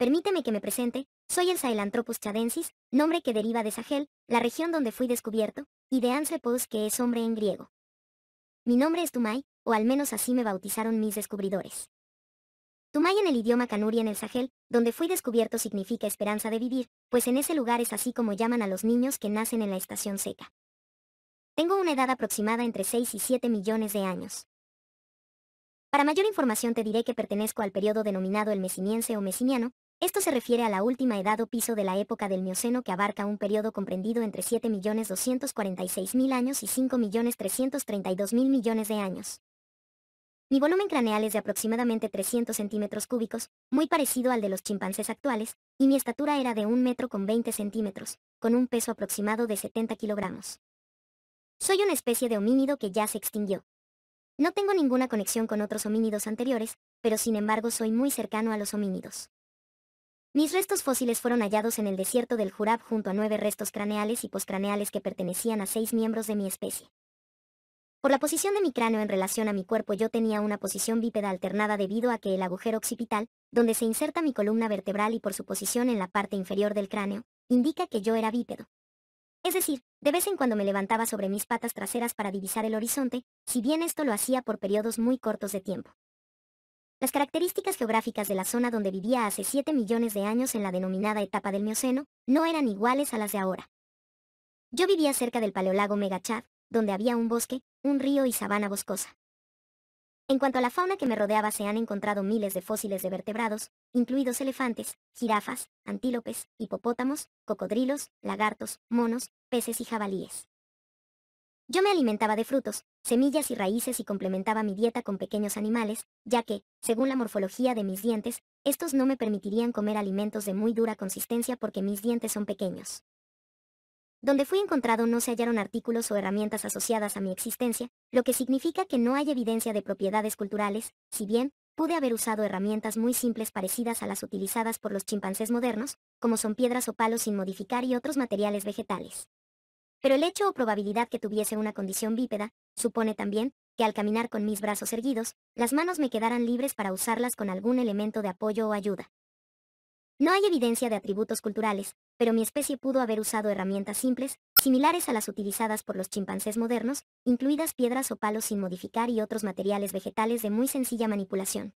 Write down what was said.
Permíteme que me presente, soy el Sahelanthropus chadensis, nombre que deriva de Sahel, la región donde fui descubierto, y de Ansepos que es hombre en griego. Mi nombre es Tumay, o al menos así me bautizaron mis descubridores. Tumay en el idioma Kanuri en el Sahel, donde fui descubierto significa esperanza de vivir, pues en ese lugar es así como llaman a los niños que nacen en la estación seca. Tengo una edad aproximada entre 6 y 7 millones de años. Para mayor información te diré que pertenezco al periodo denominado el mesiniense o mesiniano, esto se refiere a la última edad o piso de la época del Mioceno que abarca un periodo comprendido entre 7.246.000 años y 5.332.000 millones de años. Mi volumen craneal es de aproximadamente 300 centímetros cúbicos, muy parecido al de los chimpancés actuales, y mi estatura era de 1 metro con 20 centímetros, con un peso aproximado de 70 kilogramos. Soy una especie de homínido que ya se extinguió. No tengo ninguna conexión con otros homínidos anteriores, pero sin embargo soy muy cercano a los homínidos. Mis restos fósiles fueron hallados en el desierto del Jurab junto a nueve restos craneales y postcraneales que pertenecían a seis miembros de mi especie. Por la posición de mi cráneo en relación a mi cuerpo yo tenía una posición bípeda alternada debido a que el agujero occipital, donde se inserta mi columna vertebral y por su posición en la parte inferior del cráneo, indica que yo era bípedo. Es decir, de vez en cuando me levantaba sobre mis patas traseras para divisar el horizonte, si bien esto lo hacía por periodos muy cortos de tiempo. Las características geográficas de la zona donde vivía hace 7 millones de años en la denominada etapa del Mioceno no eran iguales a las de ahora. Yo vivía cerca del Paleolago Megachad, donde había un bosque, un río y sabana boscosa. En cuanto a la fauna que me rodeaba se han encontrado miles de fósiles de vertebrados, incluidos elefantes, jirafas, antílopes, hipopótamos, cocodrilos, lagartos, monos, peces y jabalíes. Yo me alimentaba de frutos, semillas y raíces y complementaba mi dieta con pequeños animales, ya que, según la morfología de mis dientes, estos no me permitirían comer alimentos de muy dura consistencia porque mis dientes son pequeños. Donde fui encontrado no se hallaron artículos o herramientas asociadas a mi existencia, lo que significa que no hay evidencia de propiedades culturales, si bien, pude haber usado herramientas muy simples parecidas a las utilizadas por los chimpancés modernos, como son piedras o palos sin modificar y otros materiales vegetales. Pero el hecho o probabilidad que tuviese una condición bípeda, supone también, que al caminar con mis brazos erguidos, las manos me quedaran libres para usarlas con algún elemento de apoyo o ayuda. No hay evidencia de atributos culturales, pero mi especie pudo haber usado herramientas simples, similares a las utilizadas por los chimpancés modernos, incluidas piedras o palos sin modificar y otros materiales vegetales de muy sencilla manipulación.